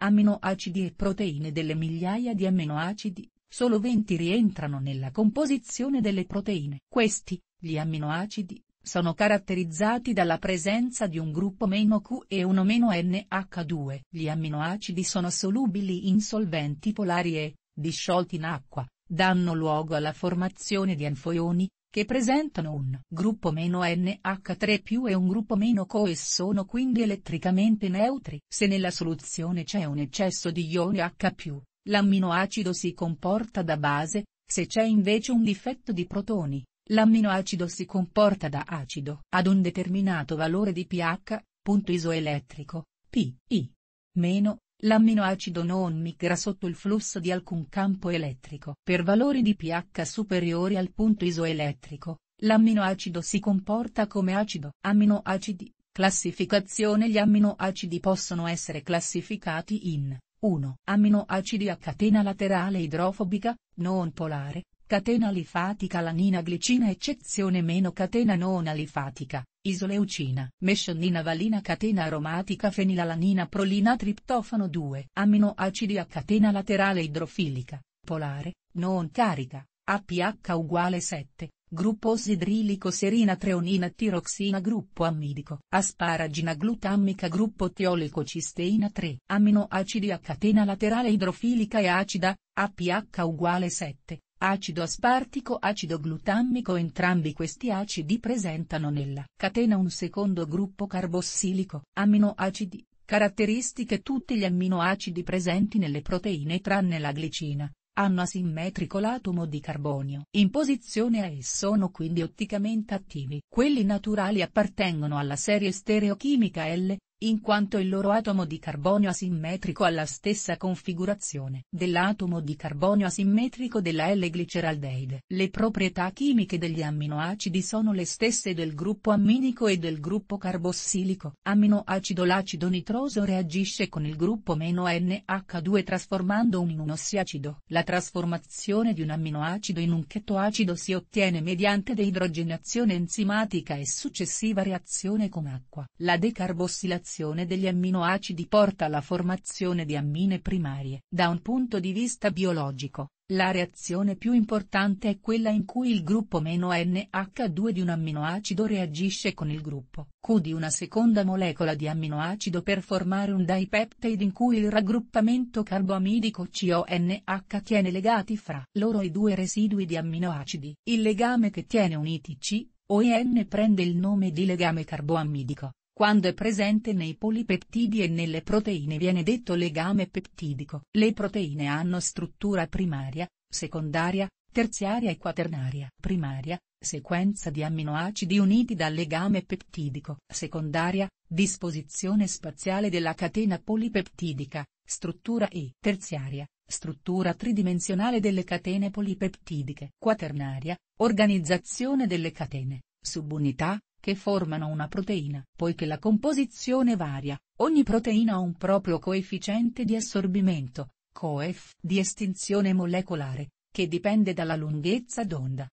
Aminoacidi e proteine Delle migliaia di aminoacidi, solo 20 rientrano nella composizione delle proteine. Questi, gli aminoacidi, sono caratterizzati dalla presenza di un gruppo meno Q e uno meno NH2. Gli aminoacidi sono solubili in solventi polari e, disciolti in acqua, danno luogo alla formazione di anfoioni, che presentano un gruppo meno NH3 e un gruppo meno CO e sono quindi elettricamente neutri. Se nella soluzione c'è un eccesso di ione H+, l'amminoacido si comporta da base, se c'è invece un difetto di protoni, l'amminoacido si comporta da acido. Ad un determinato valore di pH, punto isoelettrico, Pi, I, meno, L'amminoacido non migra sotto il flusso di alcun campo elettrico. Per valori di pH superiori al punto isoelettrico, l'amminoacido si comporta come acido. Amminoacidi. Classificazione Gli amminoacidi possono essere classificati in 1. Aminoacidi a catena laterale idrofobica, non polare, catena lifatica lanina glicina eccezione meno catena non alifatica, isoleucina, mescionina valina catena aromatica fenilalanina prolina triptofano 2, aminoacidi a catena laterale idrofilica, polare, non carica, APH uguale 7, gruppo osidrilico serina treonina tiroxina gruppo ammidico, asparagina glutammica gruppo teolico cisteina 3, aminoacidi a catena laterale idrofilica e acida, APH uguale 7 Acido aspartico acido glutammico Entrambi questi acidi presentano nella catena un secondo gruppo carbossilico, aminoacidi caratteristiche Tutti gli amminoacidi presenti nelle proteine tranne la glicina, hanno asimmetrico l'atomo di carbonio in posizione A e sono quindi otticamente attivi. Quelli naturali appartengono alla serie stereochimica L, in quanto il loro atomo di carbonio asimmetrico ha la stessa configurazione dell'atomo di carbonio asimmetrico della L-gliceraldeide. Le proprietà chimiche degli amminoacidi sono le stesse del gruppo amminico e del gruppo carbossilico. Amminoacido L'acido nitroso reagisce con il gruppo meno NH2 trasformandolo in un ossiacido. La trasformazione di un amminoacido in un chetoacido si ottiene mediante deidrogenazione enzimatica e successiva reazione con acqua. La decarbossilazione eliminazione degli amminoacidi porta alla formazione di ammine primarie. Da un punto di vista biologico, la reazione più importante è quella in cui il gruppo meno NH2 di un amminoacido reagisce con il gruppo Q di una seconda molecola di amminoacido per formare un dipeptide in cui il raggruppamento carboamidico CONH tiene legati fra loro i due residui di amminoacidi. Il legame che tiene uniti C OEN prende il nome di legame carboamidico. Quando è presente nei polipeptidi e nelle proteine viene detto legame peptidico. Le proteine hanno struttura primaria, secondaria, terziaria e quaternaria. Primaria, sequenza di amminoacidi uniti dal legame peptidico. Secondaria, disposizione spaziale della catena polipeptidica, struttura e terziaria, struttura tridimensionale delle catene polipeptidiche. Quaternaria, organizzazione delle catene, subunità, che formano una proteina. Poiché la composizione varia, ogni proteina ha un proprio coefficiente di assorbimento, coef, di estinzione molecolare, che dipende dalla lunghezza d'onda.